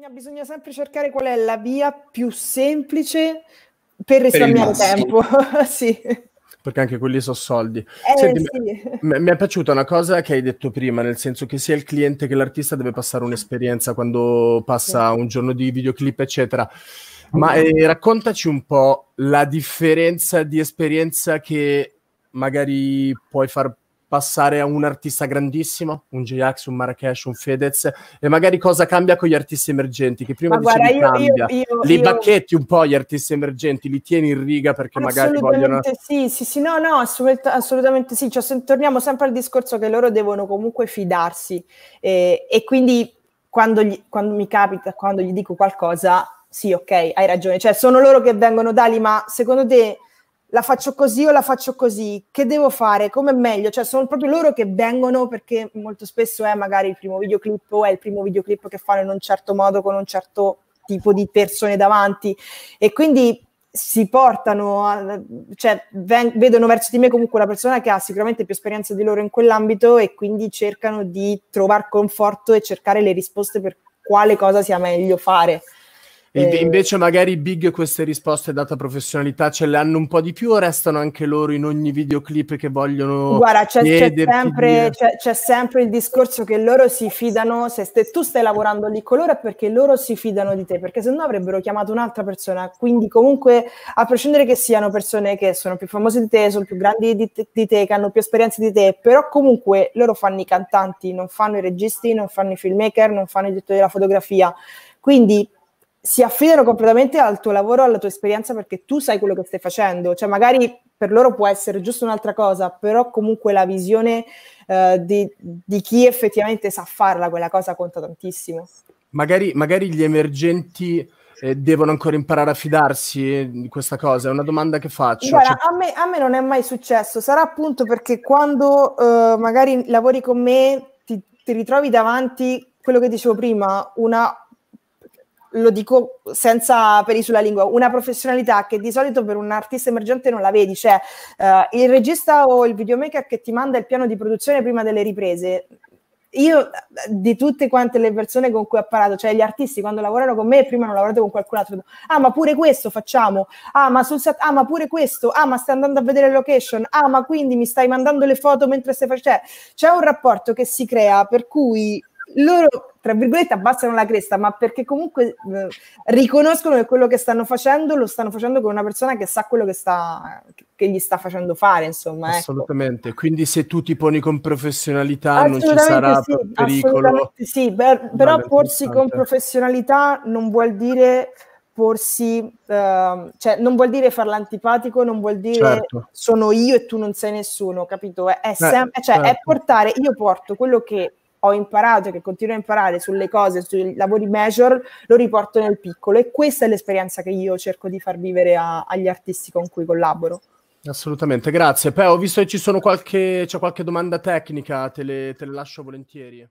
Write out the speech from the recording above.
bisogna, bisogna sempre cercare qual è la via più semplice per risparmiare tempo. sì perché anche quelli sono soldi. Eh, Senti, sì. mi, mi, è piaciuta una cosa che hai detto prima, nel senso che sia il cliente che l'artista deve passare un'esperienza quando passa un giorno di videoclip, eccetera. Ma eh, raccontaci un po' la differenza di esperienza che magari puoi far passare a un artista grandissimo, un J-Ax, un Marrakesh, un Fedez, e magari cosa cambia con gli artisti emergenti, che prima Ma dicevi guarda, io, cambia, io, io, li bacchetti un po' gli artisti emergenti, li tieni in riga perché magari vogliono... Sì, sì, sì, no, no, assolut- assolutamente sì, cioè, se, torniamo sempre al discorso che loro devono comunque fidarsi eh, e quindi quando, gli, quando mi capita, quando gli dico qualcosa, sì, ok, hai ragione, cioè sono loro che vengono da lì, ma secondo te la faccio così o la faccio così, che devo fare, come è meglio, cioè sono proprio loro che vengono perché molto spesso è magari il primo videoclip o è il primo videoclip che fanno in un certo modo con un certo tipo di persone davanti e quindi si portano, a, cioè ven- vedono verso di me comunque la persona che ha sicuramente più esperienza di loro in quell'ambito e quindi cercano di trovare conforto e cercare le risposte per quale cosa sia meglio fare. E eh, invece magari Big queste risposte data professionalità ce le hanno un po' di più o restano anche loro in ogni videoclip che vogliono Guarda, c'è, c'è, sempre, c'è, c'è sempre, il discorso che loro si fidano, se st- tu stai lavorando lì con loro è perché loro si fidano di te, perché se no avrebbero chiamato un'altra persona, quindi comunque a prescindere che siano persone che sono più famose di te, sono più grandi di te, di te che hanno più esperienze di te, però comunque loro fanno i cantanti, non fanno i registi, non fanno i filmmaker, non fanno i direttori della fotografia, quindi si affidano completamente al tuo lavoro, alla tua esperienza perché tu sai quello che stai facendo, cioè magari per loro può essere giusto un'altra cosa, però comunque la visione eh, di, di, chi effettivamente sa farla quella cosa conta tantissimo. Magari, magari gli emergenti eh, devono ancora imparare a fidarsi di questa cosa? È una domanda che faccio. Guarda, cioè... a, me, a, me, non è mai successo, sarà appunto perché quando eh, magari lavori con me ti, ti ritrovi davanti, quello che dicevo prima, una lo dico senza peli sulla lingua, una professionalità che di solito per un artista emergente non la vedi, cioè uh, il regista o il videomaker che ti manda il piano di produzione prima delle riprese. Io eh, di tutte quante le persone con cui ho parlato, cioè gli artisti quando lavorano con me prima hanno lavorato con qualcun altro, ah ma pure questo facciamo, ah ma sul set, ah ma pure questo, ah ma stai andando a vedere location, ah ma quindi mi stai mandando le foto mentre stai facendo, cioè c'è un rapporto che si crea per cui loro tra virgolette abbassano la cresta, ma perché comunque eh, riconoscono che quello che stanno facendo lo stanno facendo con una persona che sa quello che, sta, che gli sta facendo fare, insomma. Ecco. Assolutamente, ecco. quindi se tu ti poni con professionalità non ci sarà sì, pericolo. Sì, per, però porsi con professionalità non vuol dire porsi, eh, cioè non vuol dire farla antipatico, non vuol dire certo. sono io e tu non sei nessuno, capito? È, eh, cioè, è, sem- eh, cioè, certo. è portare, io porto quello che ho imparato e che continuo a imparare sulle cose, sui lavori major, lo riporto nel piccolo e questa è l'esperienza che io cerco di far vivere a, agli artisti con cui collaboro. Assolutamente, grazie. Poi ho visto che ci sono qualche, c'è qualche domanda tecnica, te le, te le lascio volentieri.